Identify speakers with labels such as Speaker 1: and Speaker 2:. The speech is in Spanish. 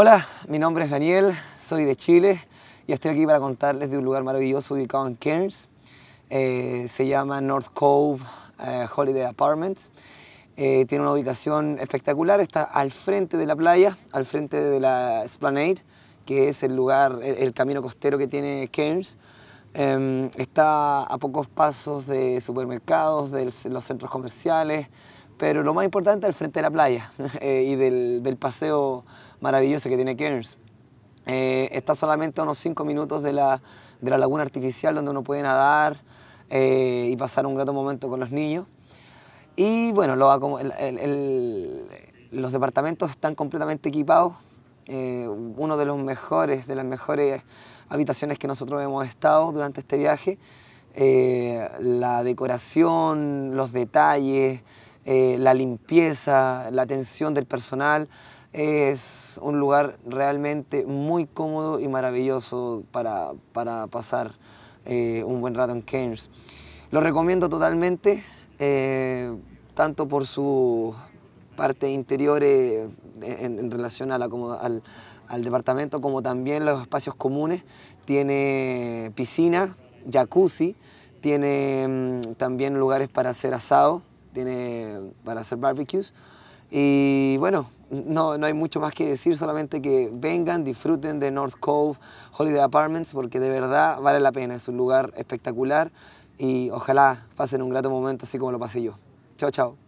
Speaker 1: Hola, mi nombre es Daniel, soy de Chile y estoy aquí para contarles de un lugar maravilloso ubicado en Cairns. Eh, se llama North Cove eh, Holiday Apartments. Eh, tiene una ubicación espectacular, está al frente de la playa, al frente de la Esplanade, que es el lugar, el, el camino costero que tiene Cairns. Em, está a pocos pasos de supermercados, de los centros comerciales, pero lo más importante es el frente de la playa eh, y del, paseo maravilloso que tiene Cairns. Eh, está solamente a unos 5 minutos de la, laguna artificial donde uno puede nadar eh, y pasar un grato momento con los niños. Y bueno, los departamentos están completamente equipados. uno de los mejores, de las mejores habitaciones que nosotros hemos estado durante este viaje. la decoración, los detalles, eh, la limpieza, la atención del personal. Es un lugar realmente muy cómodo y maravilloso para, pasar eh, un buen rato en Cairns. Lo recomiendo totalmente, eh, tanto por su parte interior en, relación al, departamento, como también los espacios comunes. Tiene piscina, jacuzzi, tiene mm, también lugares para hacer asado, tiene para hacer barbecues. Y bueno, no, no hay mucho más que decir, solamente que vengan, disfruten de North Cove Holiday Apartments, porque de verdad vale la pena, es un lugar espectacular y ojalá pasen un grato momento así como lo pasé yo. Chao, chao.